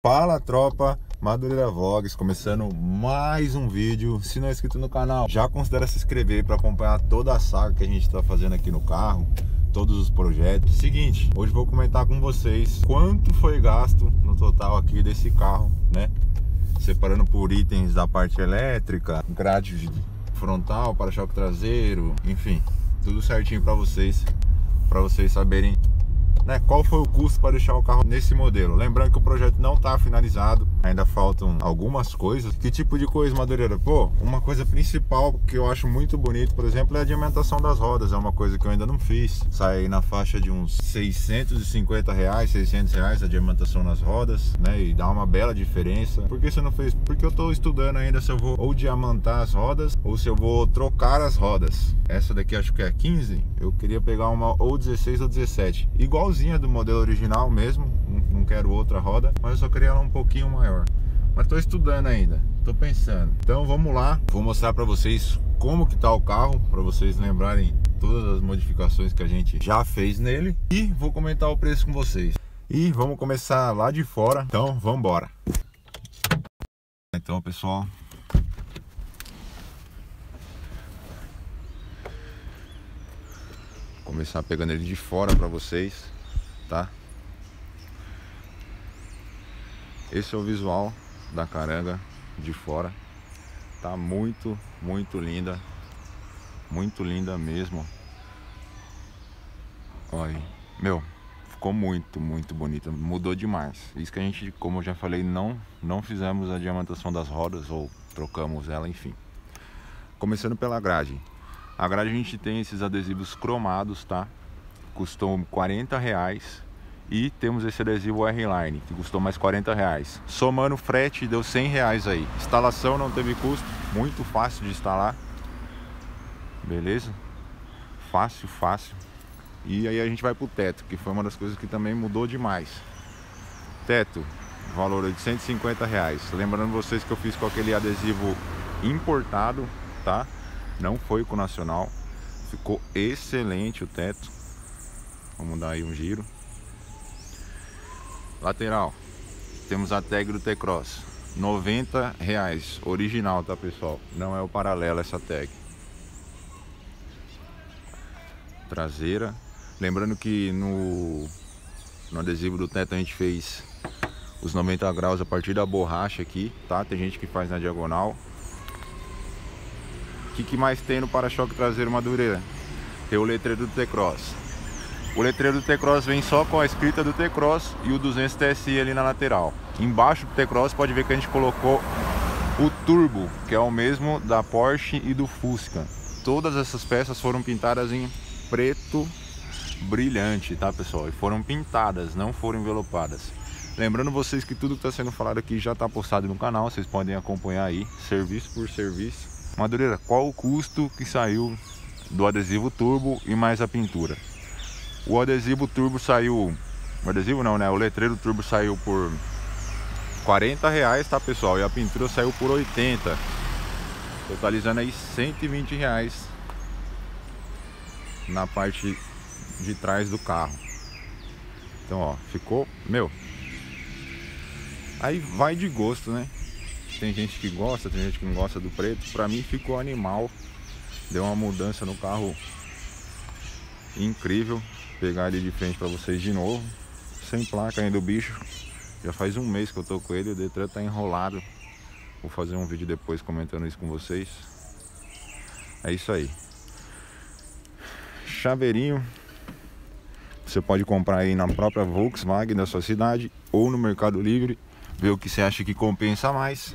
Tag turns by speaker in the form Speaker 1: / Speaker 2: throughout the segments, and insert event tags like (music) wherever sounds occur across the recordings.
Speaker 1: Fala tropa Madureira Vlogs, começando mais um vídeo Se não é inscrito no canal, já considera se inscrever para acompanhar toda a saga que a gente está fazendo aqui no carro Todos os projetos Seguinte, hoje vou comentar com vocês quanto foi gasto no total aqui desse carro, né? Separando por itens da parte elétrica, grade frontal, para-choque traseiro, enfim Tudo certinho para vocês, para vocês saberem né, qual foi o custo para deixar o carro nesse modelo. Lembrando que o projeto não está finalizado, ainda faltam algumas coisas. Que tipo de coisa, Madureira? Pô, uma coisa principal que eu acho muito bonito, por exemplo, é a dimentação das rodas. É uma coisa que eu ainda não fiz. Sai na faixa de uns 650 reais, 600 reais a dimentação nas rodas, né? E dá uma bela diferença. Por que você não fez? Porque eu estou estudando ainda se eu vou ou diamantar as rodas ou se eu vou trocar as rodas. Essa daqui acho que é 15. Eu queria pegar uma ou 16 ou 17. Igualzinho igualzinha do modelo original mesmo, não, quero outra roda, mas eu só queria ela um pouquinho maior. Mas estou estudando ainda, estou pensando. Então vamos lá, vou mostrar para vocês como que tá o carro, para vocês lembrarem todas as modificações que a gente já fez nele e vou comentar o preço com vocês. E vamos começar lá de fora, então vamos embora. Então pessoal, começar pegando ele de fora para vocês tá? Esse é o visual da caranga de fora. Tá muito, muito linda. Muito linda mesmo. Olha, meu, ficou muito, muito bonita. Mudou demais. Isso que a gente, como eu já falei, não, não fizemos a diamantação das rodas ou trocamos ela, enfim. Começando pela grade. A grade a gente tem esses adesivos cromados, tá? custou 40 reais e temos esse adesivo R-Line, que custou mais 40 reais. Somando frete, deu 100 reais aí. Instalação não teve custo, muito fácil de instalar. Beleza? Fácil, fácil. E aí a gente vai pro teto, que foi uma das coisas que também mudou demais. Teto, valor de 150 reais. Lembrando vocês que eu fiz com aquele adesivo importado, tá? Não foi com o nacional. Ficou excelente o teto Vamos dar aí um giro. Lateral. Temos a tag do T-Cross. 90 reais. Original, tá pessoal? Não é o paralelo essa tag. Traseira. Lembrando que no, no adesivo do teto a gente fez os 90 graus a partir da borracha aqui, tá? Tem gente que faz na diagonal. O que, que mais tem no para-choque traseiro Madureira? Tem o letreiro do T-Cross. O letreiro do T-Cross vem só com a escrita do T-Cross e o 200 TSI ali na lateral. Embaixo do T-Cross pode ver que a gente colocou o turbo, que é o mesmo da Porsche e do Fusca. Todas essas peças foram pintadas em preto brilhante, tá pessoal? E foram pintadas, não foram envelopadas. Lembrando vocês que tudo que está sendo falado aqui já está postado no canal, vocês podem acompanhar aí, serviço por serviço. Madureira, qual o custo que saiu do adesivo turbo e mais a pintura? O adesivo turbo saiu, o adesivo não, né? O letreiro turbo saiu por 40 reais, tá pessoal? E a pintura saiu por 80, totalizando aí 120 reais na parte de trás do carro. Então, ó, ficou, meu, aí vai de gosto, né? Tem gente que gosta, tem gente que não gosta do preto. Pra mim ficou animal, deu uma mudança no carro incrível pegar ele de frente para vocês de novo. Sem placa ainda o bicho. Já faz um mês que eu tô com ele, o Detran tá enrolado. Vou fazer um vídeo depois comentando isso com vocês. É isso aí. Chaveirinho. Você pode comprar aí na própria Volkswagen da sua cidade ou no Mercado Livre. Ver o que você acha que compensa mais.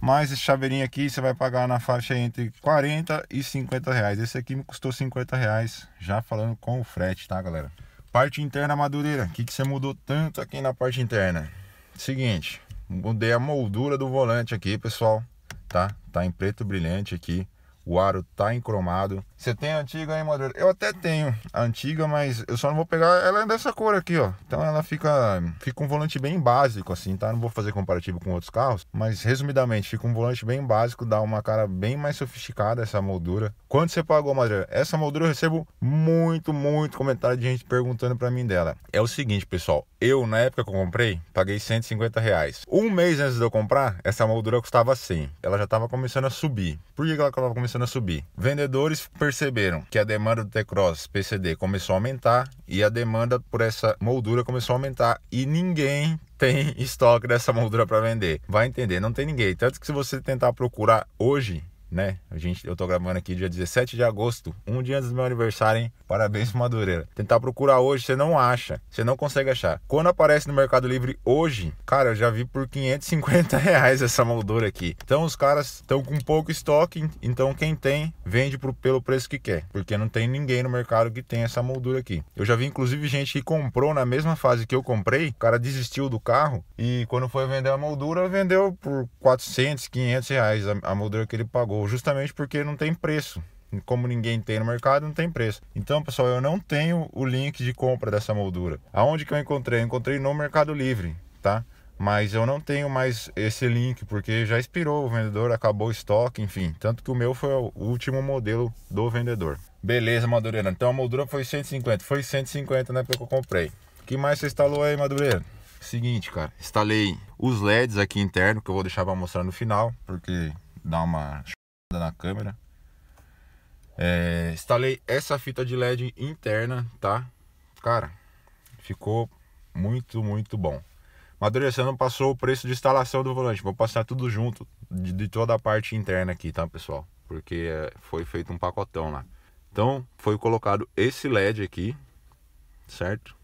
Speaker 1: Mais esse chaveirinho aqui você vai pagar na faixa entre 40 e 50 reais. Esse aqui me custou 50 reais, já falando com o frete, tá galera? Parte interna madureira, o que, que você mudou tanto aqui na parte interna? Seguinte, mudei a moldura do volante aqui, pessoal, tá? Tá em preto brilhante aqui. O aro tá encromado. Você tem a antiga aí, Madureira? Eu até tenho a antiga, mas eu só não vou pegar. Ela é dessa cor aqui, ó. Então ela fica, fica um volante bem básico, assim, tá? Não vou fazer comparativo com outros carros, mas resumidamente, fica um volante bem básico, dá uma cara bem mais sofisticada essa moldura. Quanto você pagou, Madureira? Essa moldura eu recebo muito, muito comentário de gente perguntando para mim dela. É o seguinte, pessoal. Eu, na época que eu comprei, paguei 150 reais. Um mês antes de eu comprar, essa moldura custava 100. Ela já tava começando a subir. Por que ela tava começando começando a subir. Vendedores perceberam que a demanda do T-Cross PCD começou a aumentar e a demanda por essa moldura começou a aumentar e ninguém tem (laughs) estoque dessa moldura para vender. Vai entender, não tem ninguém. Tanto que se você tentar procurar hoje, né? A gente, eu tô gravando aqui dia 17 de agosto, um dia antes do meu aniversário, hein? Parabéns, Madureira. Tentar procurar hoje, você não acha, você não consegue achar. Quando aparece no Mercado Livre hoje, cara, eu já vi por 550 (laughs) reais essa moldura aqui. Então os caras estão com pouco estoque, então quem tem, vende pro, pelo preço que quer, porque não tem ninguém no mercado que tem essa moldura aqui. Eu já vi inclusive gente que comprou na mesma fase que eu comprei, o cara desistiu do carro e quando foi vender a moldura, vendeu por 400, 500 reais a, a moldura que ele pagou justamente porque não tem preço. Como ninguém tem no mercado, não tem preço. Então, pessoal, eu não tenho o link de compra dessa moldura. Aonde que eu encontrei? Eu encontrei no Mercado Livre, tá? Mas eu não tenho mais esse link porque já expirou o vendedor, acabou o estoque, enfim. Tanto que o meu foi o último modelo do vendedor. Beleza, Madureira. Então a moldura foi 150. Foi 150 na né, época que eu comprei. O que mais você instalou aí, Madureira? Seguinte, cara. Instalei os LEDs aqui interno, que eu vou deixar para mostrar no final, porque dá uma na câmera. É, instalei essa fita de LED interna, tá? Cara, ficou muito, muito bom. não passou o preço de instalação do volante. Vou passar tudo junto, de, de toda a parte interna aqui, tá, pessoal? Porque é, foi feito um pacotão lá. Então, foi colocado esse LED aqui, certo?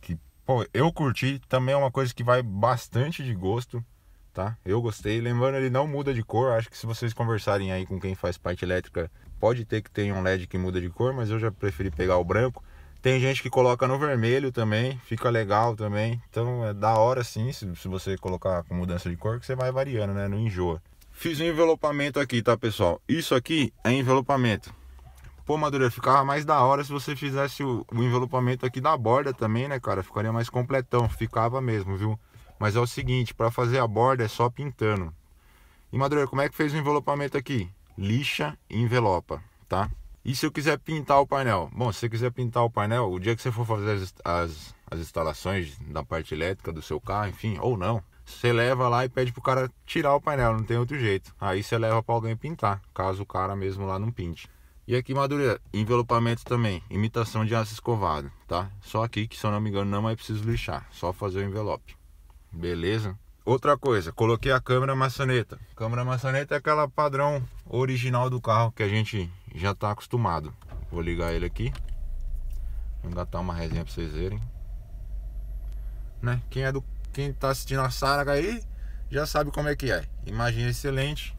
Speaker 1: Que, pô, eu curti. Também é uma coisa que vai bastante de gosto tá? Eu gostei. Lembrando, ele não muda de cor. Acho que se vocês conversarem aí com quem faz parte elétrica, pode ter que tenha um LED que muda de cor, mas eu já preferi pegar o branco. Tem gente que coloca no vermelho também, fica legal também. Então é da hora sim, se, se você colocar com mudança de cor, que você vai variando, né? Não enjoa. Fiz um envelopamento aqui, tá pessoal? Isso aqui é envelopamento. Pô, Madureira, ficava mais da hora se você fizesse o, o envelopamento aqui da borda também, né, cara? Ficaria mais completão, ficava mesmo, viu? Mas é o seguinte, para fazer a borda é só pintando. E Madureira, como é que fez o envelopamento aqui? Lixa e envelopa, tá? E se eu quiser pintar o painel? Bom, se você quiser pintar o painel, o dia que você for fazer as, as, as instalações da parte elétrica do seu carro, enfim, ou não, você leva lá e pede pro cara tirar o painel, não tem outro jeito. Aí você leva para alguém pintar, caso o cara mesmo lá não pinte. E aqui Madureira, envelopamento também, imitação de aço escovado, tá? Só aqui que se eu não me engano não é preciso lixar, só fazer o envelope. Beleza? Outra coisa, coloquei a câmera maçaneta. Câmera maçaneta é aquela padrão original do carro que a gente já está acostumado. Vou ligar ele aqui. Vou engatar uma resenha para vocês verem. Né? Quem é do quem tá assistindo a Saraga aí já sabe como é que é. Imagem excelente,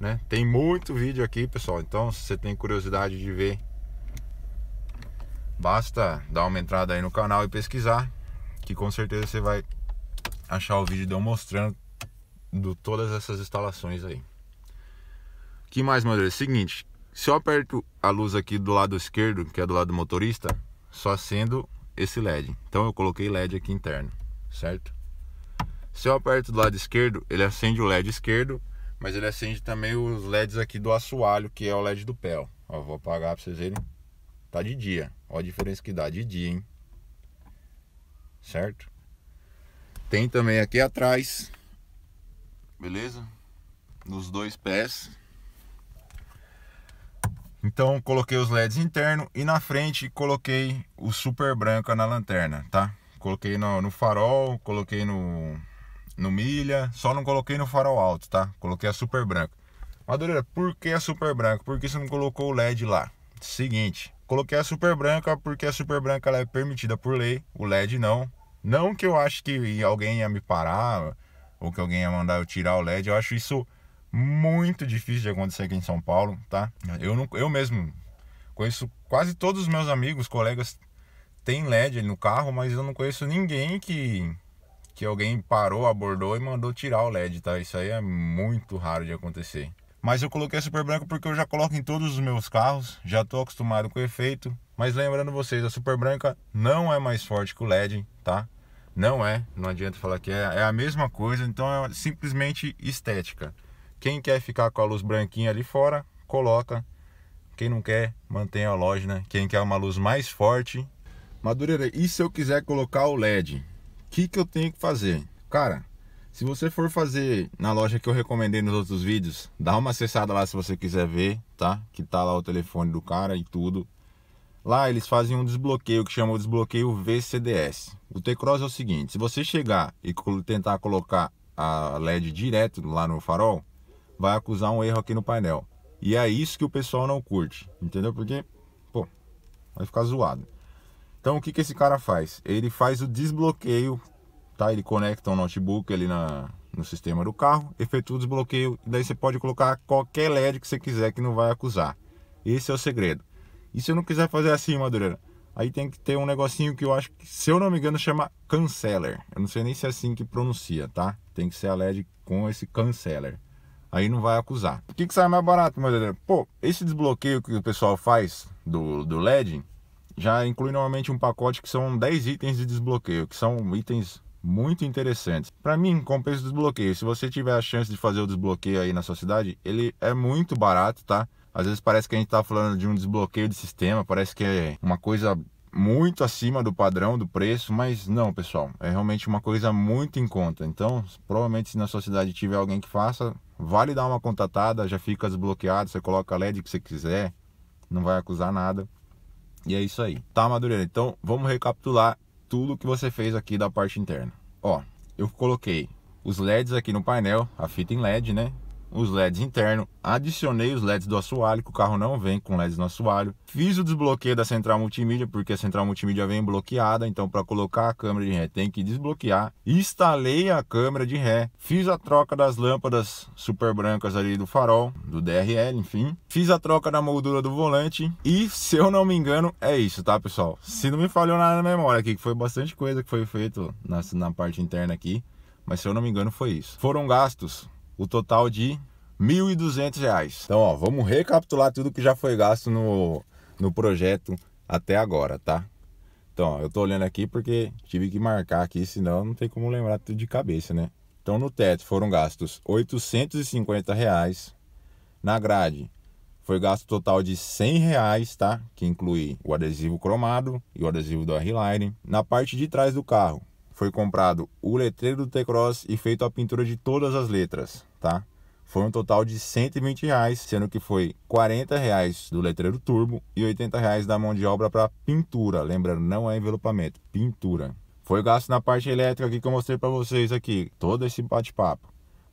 Speaker 1: né? Tem muito vídeo aqui, pessoal. Então, se você tem curiosidade de ver, basta dar uma entrada aí no canal e pesquisar, que com certeza você vai achar o vídeo de eu mostrando do, todas essas instalações aí. O que mais, meu Deus? É o seguinte, se eu aperto a luz aqui do lado esquerdo, que é do lado do motorista, só acendo esse LED. Então eu coloquei LED aqui interno, certo? Se eu aperto do lado esquerdo, ele acende o LED esquerdo, mas ele acende também os LEDs aqui do assoalho, que é o LED do pé. Ó, vou apagar para vocês verem. Tá de dia. Ó a diferença que dá de dia, hein? Certo? Tem também aqui atrás. Beleza? Nos dois pés. Então coloquei os LEDs interno e na frente coloquei o super branca na lanterna, tá? Coloquei no, no farol, coloquei no, no milha, só não coloquei no farol alto, tá? Coloquei a super branca. Madureira, por que a super branca? Por que você não colocou o LED lá? Seguinte, coloquei a super branca porque a super branca é permitida por lei, o LED não. Não que eu acho que alguém ia me parar ou que alguém ia mandar eu tirar o LED. Eu acho isso muito difícil de acontecer aqui em São Paulo, tá? Eu, não, eu mesmo conheço quase todos os meus amigos, colegas, tem LED no carro, mas eu não conheço ninguém que, que alguém parou, abordou e mandou tirar o LED, tá? Isso aí é muito raro de acontecer. Mas eu coloquei super branco porque eu já coloco em todos os meus carros, já estou acostumado com o efeito. Mas lembrando vocês, a super branca não é mais forte que o LED, tá? Não é, não adianta falar que é, é a mesma coisa, então é simplesmente estética. Quem quer ficar com a luz branquinha ali fora, coloca. Quem não quer, mantém a loja, né? Quem quer uma luz mais forte. Madureira, e se eu quiser colocar o LED? O que, que eu tenho que fazer? Cara, se você for fazer na loja que eu recomendei nos outros vídeos, dá uma acessada lá se você quiser ver, tá? Que tá lá o telefone do cara e tudo. Lá eles fazem um desbloqueio que chama o desbloqueio VCDS. O T-Cross é o seguinte, se você chegar e tentar colocar a LED direto lá no farol, vai acusar um erro aqui no painel. E é isso que o pessoal não curte, entendeu? Porque, pô, vai ficar zoado. Então o que, que esse cara faz? Ele faz o desbloqueio, tá? Ele conecta o um notebook ali na, no sistema do carro, efetua o desbloqueio, e daí você pode colocar qualquer LED que você quiser que não vai acusar. Esse é o segredo. E se eu não quiser fazer assim, Madureira? Aí tem que ter um negocinho que eu acho que, se eu não me engano, chama canceller. Eu não sei nem se é assim que pronuncia, tá? Tem que ser a LED com esse canceller. Aí não vai acusar. O que, que sai mais barato, Madureira? Pô, esse desbloqueio que o pessoal faz do, do LED já inclui normalmente um pacote que são 10 itens de desbloqueio, que são itens muito interessantes. Para mim, compensa o desbloqueio. Se você tiver a chance de fazer o desbloqueio aí na sua cidade, ele é muito barato, tá? Às vezes parece que a gente está falando de um desbloqueio de sistema, parece que é uma coisa muito acima do padrão do preço, mas não, pessoal, é realmente uma coisa muito em conta. Então, provavelmente se na sua cidade tiver alguém que faça, vale dar uma contatada, já fica desbloqueado, você coloca a LED que você quiser, não vai acusar nada. E é isso aí. Tá, Madureira? Então, vamos recapitular tudo que você fez aqui da parte interna. Ó, eu coloquei os LEDs aqui no painel, a fita em LED, né? os LEDs internos, adicionei os LEDs do assoalho, que o carro não vem com LEDs no assoalho. Fiz o desbloqueio da central multimídia, porque a central multimídia vem bloqueada, então para colocar a câmera de ré tem que desbloquear. Instalei a câmera de ré, fiz a troca das lâmpadas super brancas ali do farol, do DRL, enfim. Fiz a troca da moldura do volante e, se eu não me engano, é isso, tá, pessoal? Se não me falhou nada na memória aqui, que foi bastante coisa que foi feito na, na parte interna aqui, mas se eu não me engano foi isso. Foram gastos o total de R$ 1.200. Então, ó, vamos recapitular tudo que já foi gasto no, no projeto até agora, tá? Então, ó, eu tô olhando aqui porque tive que marcar aqui, senão não tem como lembrar tudo de cabeça, né? Então, no teto foram gastos R$ 850. Reais. Na grade foi gasto total de R$ reais, tá? Que inclui o adesivo cromado e o adesivo do R-Line. Na parte de trás do carro foi comprado o letreiro do T-Cross e feito a pintura de todas as letras, tá? Foi um total de 120 reais, sendo que foi 40 reais do letreiro turbo e 80 reais da mão de obra para pintura. Lembrando, não é envelopamento, pintura. Foi gasto na parte elétrica aqui que eu mostrei para vocês aqui, todo esse bate-papo.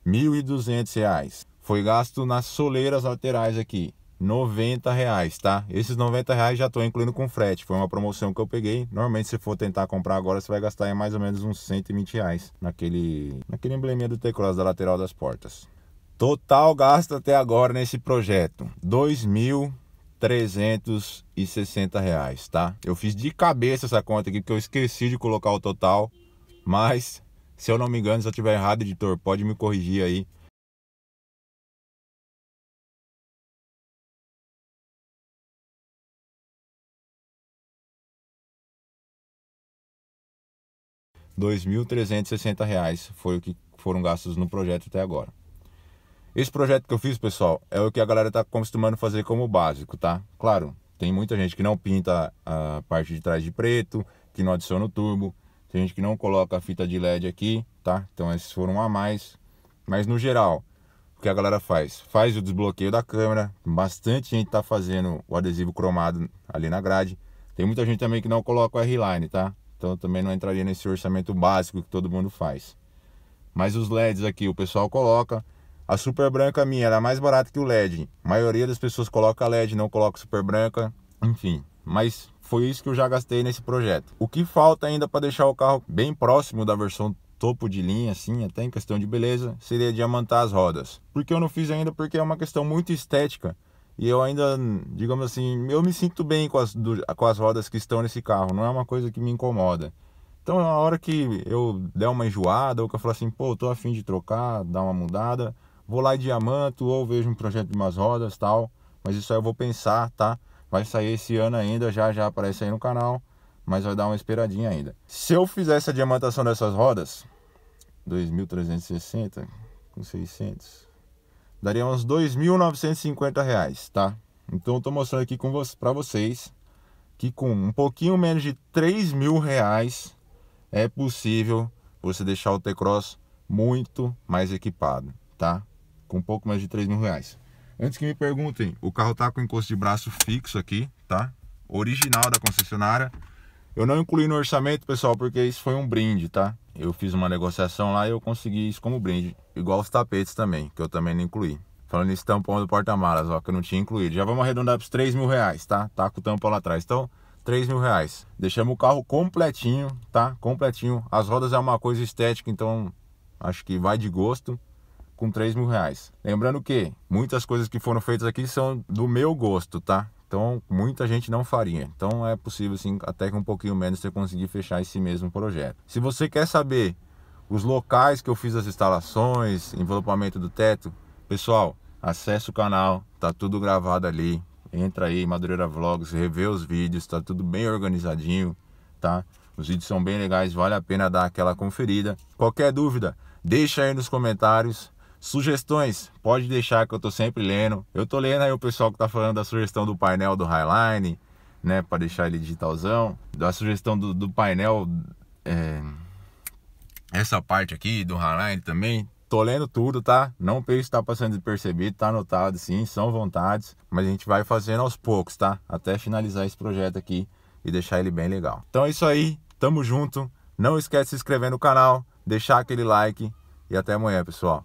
Speaker 1: R$ 1.200. Foi gasto nas soleiras laterais aqui, 90 reais, tá? Esses 90 reais já estou incluindo com frete, foi uma promoção que eu peguei. Normalmente se for tentar comprar agora, você vai gastar mais ou menos uns 120 reais naquele, naquele embleminha do T-Cross da lateral das portas. Total gasto até agora nesse projeto, 2.360 reais, tá? Eu fiz de cabeça essa conta aqui, porque eu esqueci de colocar o total, mas se eu não me engano, se eu tiver errado, editor, pode me corrigir aí. 2.360 reais foi o que foram gastos no projeto até agora. Esse projeto que eu fiz, pessoal, é o que a galera está acostumando fazer como básico, tá? Claro, tem muita gente que não pinta a parte de trás de preto, que não adiciona o turbo, tem gente que não coloca a fita de LED aqui, tá? Então esses foram a mais. Mas no geral, o que a galera faz? Faz o desbloqueio da câmera, bastante gente está fazendo o adesivo cromado ali na grade. Tem muita gente também que não coloca o R-Line, tá? Então também não entraria nesse orçamento básico que todo mundo faz. Mas os LEDs aqui o pessoal coloca. A super branca minha era é mais barata que o LED. A maioria das pessoas coloca LED, não coloca super branca. Enfim, mas foi isso que eu já gastei nesse projeto. O que falta ainda para deixar o carro bem próximo da versão topo de linha, assim, até em questão de beleza, seria diamantar as rodas. Porque eu não fiz ainda porque é uma questão muito estética e eu ainda, digamos assim, eu me sinto bem com as, do, com as rodas que estão nesse carro, não é uma coisa que me incomoda. Então, na é hora que eu der uma enjoada, ou que eu falar assim, pô, tô afim de trocar, dar uma mudada, vou lá em Diamanto, ou vejo um projeto de umas rodas tal. Mas isso aí eu vou pensar, tá? Vai sair esse ano ainda, já já aparece aí no canal, mas vai dar uma esperadinha ainda. Se eu fizesse a diamantação dessas rodas, 2360 com 600, daria uns R$ 2.950, tá? Então eu tô mostrando aqui com para vocês que com um pouquinho menos de R$ mil reais é possível você deixar o T-Cross muito mais equipado, tá? Com um pouco mais de R$ mil reais. Antes que me perguntem, o carro tá com encosto de braço fixo aqui, tá? Original da concessionária. Eu não incluí no orçamento, pessoal, porque isso foi um brinde, tá? Eu fiz uma negociação lá e eu consegui isso como brinde. Igual os tapetes também, que eu também não incluí. Falando esse tampão do porta-malas, ó, que eu não tinha incluído. Já vamos arredondar para os 3 mil reais, tá? Tá com o tampão lá atrás. Então, 3 mil reais. Deixamos o carro completinho, tá? Completinho. As rodas é uma coisa estética, então acho que vai de gosto com 3 mil reais. Lembrando que muitas coisas que foram feitas aqui são do meu gosto, tá? Então, muita gente não faria. Então, é possível, sim, até que um pouquinho menos você conseguir fechar esse mesmo projeto. Se você quer saber os locais que eu fiz as instalações, envelopamento do teto, pessoal, acesse o canal, tá tudo gravado ali. Entra aí, Madureira Vlogs, revê os vídeos, tá tudo bem organizadinho, tá? Os vídeos são bem legais, vale a pena dar aquela conferida. Qualquer dúvida, deixa aí nos comentários. Sugestões, pode deixar que eu estou sempre lendo. Eu estou lendo aí o pessoal que está falando da sugestão do painel do Highline, né, para deixar ele digitalzão, da sugestão do, do painel, é, essa parte aqui do Highline também. Tô lendo tudo, tá? Não pense que tá passando despercebido, tá anotado sim, são vontades, mas a gente vai fazendo aos poucos, tá? Até finalizar esse projeto aqui e deixar ele bem legal. Então é isso aí, tamo junto. Não esquece de se inscrever no canal, deixar aquele like e até amanhã, pessoal.